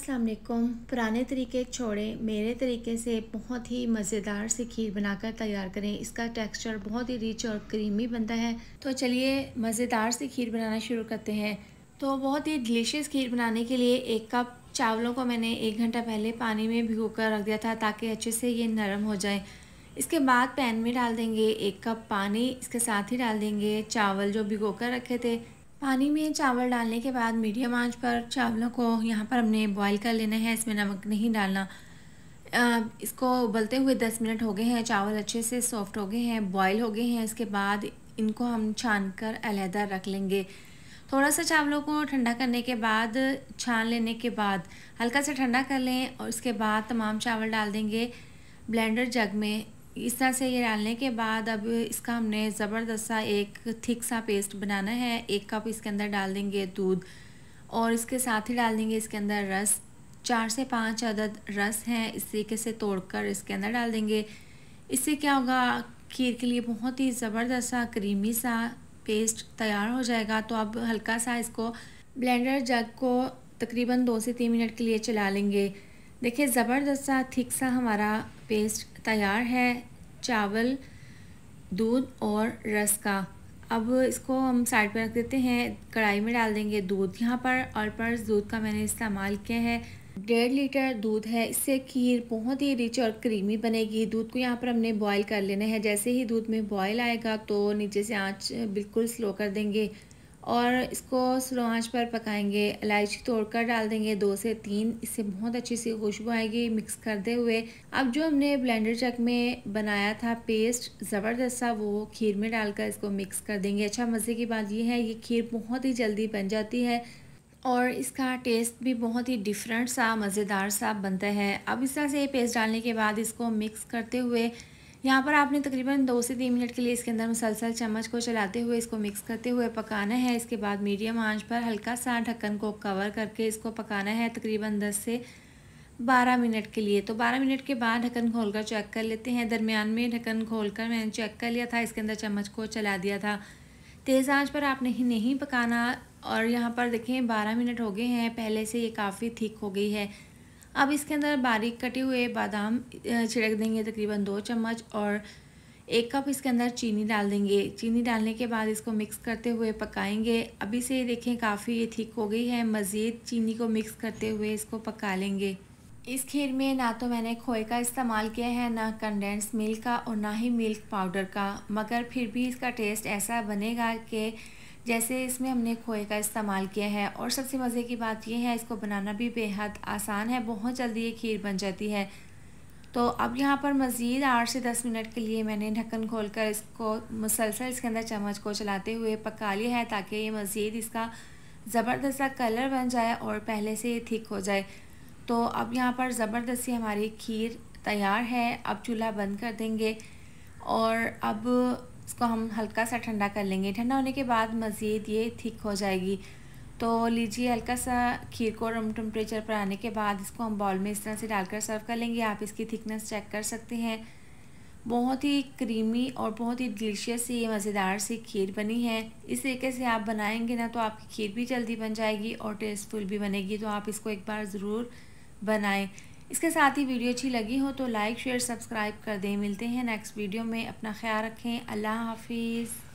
अस्सलाम वालेकुम पुराने तरीके छोड़े मेरे तरीके से बहुत ही मज़ेदार सी खीर बनाकर तैयार करें इसका टेक्सचर बहुत ही रिच और क्रीमी बनता है तो चलिए मज़ेदार सी खीर बनाना शुरू करते हैं तो बहुत ही डिलीशियस खीर बनाने के लिए एक कप चावलों को मैंने एक घंटा पहले पानी में भिगो कर रख दिया था ताकि अच्छे से ये नरम हो जाए इसके बाद पैन में डाल देंगे एक कप पानी इसके साथ ही डाल देंगे चावल जो भिगो कर रखे थे पानी में चावल डालने के बाद मीडियम आंच पर चावलों को यहाँ पर हमने बॉईल कर लेना है इसमें नमक नहीं डालना इसको उबलते हुए दस मिनट हो गए हैं चावल अच्छे से सॉफ्ट हो गए हैं बॉईल हो गए हैं इसके बाद इनको हम छान कर अलहदा रख लेंगे थोड़ा सा चावलों को ठंडा करने के बाद छान लेने के बाद हल्का सा ठंडा कर लें और उसके बाद तमाम चावल डाल देंगे ब्लेंडर जग में इस तरह से ये डालने के बाद अब इसका हमने ज़बरदस्त सा एक थिक सा पेस्ट बनाना है एक कप इसके अंदर डाल देंगे दूध और इसके साथ ही डाल देंगे इसके अंदर रस चार से पाँच अदद रस हैं इस तरीके से तोड़कर इसके अंदर डाल देंगे इससे क्या होगा खीर के लिए बहुत ही ज़बरदस्त सा क्रीमी सा पेस्ट तैयार हो जाएगा तो अब हल्का सा इसको ब्लेंडर जग को तकरीबन दो से तीन मिनट के लिए चला लेंगे देखिए ज़बरदस्त सा थिक सा हमारा पेस्ट तैयार है चावल दूध और रस का अब इसको हम साइड पर रख देते हैं कढ़ाई में डाल देंगे दूध यहाँ पर और पर दूध का मैंने इस्तेमाल किया है डेढ़ लीटर दूध है इससे खीर बहुत ही रिच और क्रीमी बनेगी दूध को यहाँ पर हमने बॉईल कर लेना है जैसे ही दूध में बॉईल आएगा तो नीचे से आँच बिल्कुल स्लो कर देंगे और इसको स्लो आंच पर पकाएंगे इलायची तोड़कर डाल देंगे दो से तीन इससे बहुत अच्छी सी खुशबू आएगी मिक्स करते हुए अब जो हमने ब्लेंडर चक में बनाया था पेस्ट ज़बरदस्त सा वो खीर में डालकर इसको मिक्स कर देंगे अच्छा मज़े की बात ये है ये खीर बहुत ही जल्दी बन जाती है और इसका टेस्ट भी बहुत ही डिफरेंट सा मज़ेदार सा बनता है अब इस तरह से पेस्ट डालने के बाद इसको मिक्स करते हुए यहाँ पर आपने तकरीबन दो से तीन मिनट के लिए इसके अंदर मुसलसल चम्मच को चलाते हुए इसको मिक्स करते हुए पकाना है इसके बाद मीडियम आंच पर हल्का सा ढक्कन को कवर करके इसको पकाना है तकरीबन दस से बारह मिनट के लिए तो बारह मिनट के बाद ढक्कन खोल कर चेक कर लेते हैं दरमियान में ढक्कन खोल कर मैंने चेक कर लिया था इसके अंदर चम्मच को चला दिया था तेज़ आंच पर आपने ही नहीं पकाना और यहाँ पर देखें बारह मिनट हो गए हैं पहले से ये काफ़ी थिक हो गई है अब इसके अंदर बारीक कटे हुए बादाम छिड़क देंगे तकरीबन दो चम्मच और एक कप इसके अंदर चीनी डाल देंगे चीनी डालने के बाद इसको मिक्स करते हुए पकाएंगे अभी से देखें काफ़ी ये ठीक हो गई है मज़ीद चीनी को मिक्स करते हुए इसको पका लेंगे इस खीर में ना तो मैंने खोए का इस्तेमाल किया है ना कंडेंस मिल्क का और ना ही मिल्क पाउडर का मगर फिर भी इसका टेस्ट ऐसा बनेगा कि जैसे इसमें हमने खोए का इस्तेमाल किया है और सबसे मज़े की बात यह है इसको बनाना भी बेहद आसान है बहुत जल्दी ये खीर बन जाती है तो अब यहाँ पर मज़ीद आठ से दस मिनट के लिए मैंने ढक्कन खोलकर इसको मुसलसल इसके अंदर चम्मच को चलाते हुए पका लिया है ताकि ये मज़ीद इसका ज़बरदस्त कलर बन जाए और पहले से ये थिक हो जाए तो अब यहाँ पर ज़बरदस्ती हमारी खीर तैयार है अब चूल्हा बंद कर देंगे और अब इसको हम हल्का सा ठंडा कर लेंगे ठंडा होने के बाद मज़ीद ये थिक हो जाएगी तो लीजिए हल्का सा खीर को रूम टेम्परेचर पर आने के बाद इसको हम बॉल में इस तरह से डालकर सर्व कर लेंगे आप इसकी थिकनेस चेक कर सकते हैं बहुत ही क्रीमी और बहुत ही डिलीशियस सी मज़ेदार सी खीर बनी है इस तरीके से आप बनाएंगे ना तो आपकी खीर भी जल्दी बन जाएगी और टेस्टफुल भी बनेगी तो आप इसको एक बार ज़रूर बनाएं इसके साथ ही वीडियो अच्छी लगी हो तो लाइक शेयर सब्सक्राइब कर दें मिलते हैं नेक्स्ट वीडियो में अपना ख्याल रखें अल्लाह हाफिज़